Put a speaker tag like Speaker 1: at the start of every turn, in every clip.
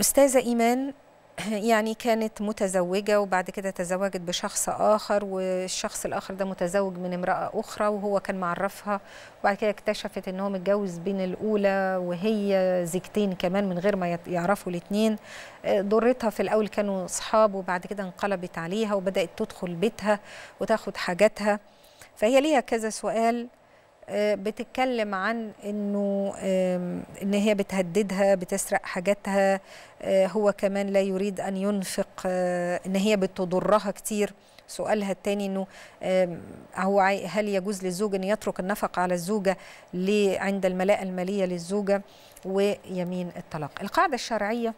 Speaker 1: أستاذة إيمان يعني كانت متزوجة وبعد كده تزوجت بشخص آخر والشخص الآخر ده متزوج من امرأة أخرى وهو كان معرفها وبعد كده اكتشفت إن هو متجوز بين الأولى وهي زيجتين كمان من غير ما يعرفوا الاتنين آه، ضرتها في الأول كانوا أصحاب وبعد كده انقلبت عليها وبدأت تدخل بيتها وتاخد حاجاتها فهي ليها كذا سؤال آه، بتتكلم عن انه ان هي بتهددها بتسرق حاجاتها آه، هو كمان لا يريد ان ينفق آه، ان هي بتضرها كتير سؤالها الثاني انه هو هل يجوز للزوج ان يترك النفقه على الزوجه عند الملاءه الماليه للزوجه ويمين الطلاق القاعده الشرعيه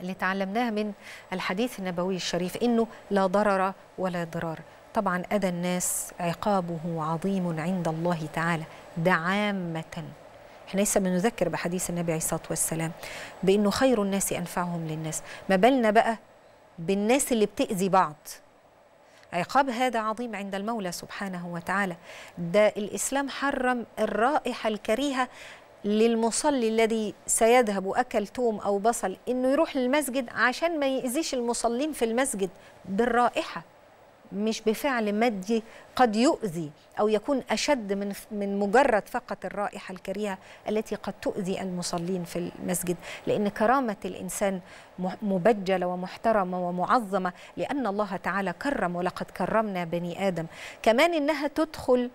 Speaker 1: اللي تعلمناها من الحديث النبوي الشريف انه لا ضرر ولا ضرار طبعا أذى الناس عقابه عظيم عند الله تعالى ده عامة احنا لسه بنذكر بحديث النبي عليه الصلاة والسلام بأنه خير الناس أنفعهم للناس ما بالنا بقى بالناس اللي بتأذي بعض عقاب هذا عظيم عند المولى سبحانه وتعالى ده الإسلام حرم الرائحة الكريهة للمصلي الذي سيذهب أكل توم أو بصل إنه يروح للمسجد عشان ما يأذيش المصلين في المسجد بالرائحة مش بفعل مادي قد يؤذي او يكون اشد من من مجرد فقط الرائحه الكريهه التي قد تؤذي المصلين في المسجد لان كرامه الانسان مبجله ومحترمه ومعظمه لان الله تعالى كرم ولقد كرمنا بني ادم كمان انها تدخل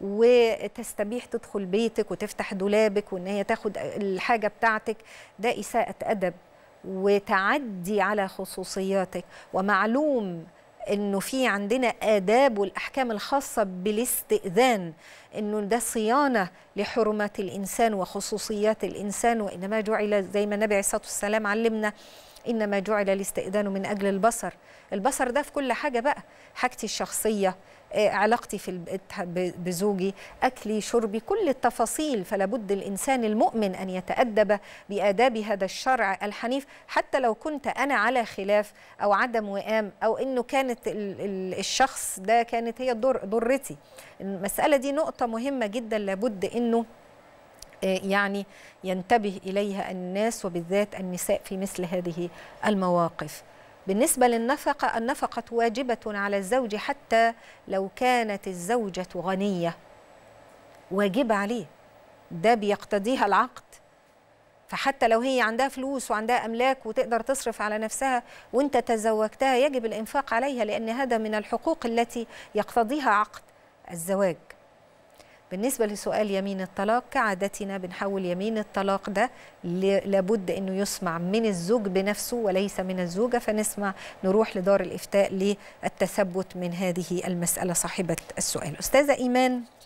Speaker 1: وتستبيح تدخل بيتك وتفتح دولابك وان هي تاخد الحاجه بتاعتك ده اساءه ادب وتعدي على خصوصياتك ومعلوم انه في عندنا اداب والاحكام الخاصه بالاستئذان انه ده صيانه لحرمات الانسان وخصوصيات الانسان وانما جعل زي ما النبي عليه الصلاه والسلام علمنا انما جعل الاستئذان من اجل البصر البصر ده في كل حاجه بقى حاجتي الشخصيه آه، علاقتي في بزوجي أكلي شربي كل التفاصيل فلا بد الإنسان المؤمن أن يتأدب بآداب هذا الشرع الحنيف حتى لو كنت أنا على خلاف أو عدم وئام أو أنه كانت الشخص ده كانت هي ضرتي المسألة دي نقطة مهمة جدا لابد أنه آه، يعني ينتبه إليها الناس وبالذات النساء في مثل هذه المواقف بالنسبة للنفقة النفقة واجبة على الزوج حتى لو كانت الزوجة غنية واجبة عليه ده بيقتضيها العقد فحتى لو هي عندها فلوس وعندها أملاك وتقدر تصرف على نفسها وانت تزوجتها يجب الإنفاق عليها لأن هذا من الحقوق التي يقتضيها عقد الزواج بالنسبة لسؤال يمين الطلاق كعادتنا بنحول يمين الطلاق ده لابد أنه يسمع من الزوج بنفسه وليس من الزوجة فنسمع نروح لدار الإفتاء للتثبت من هذه المسألة صاحبة السؤال أستاذة إيمان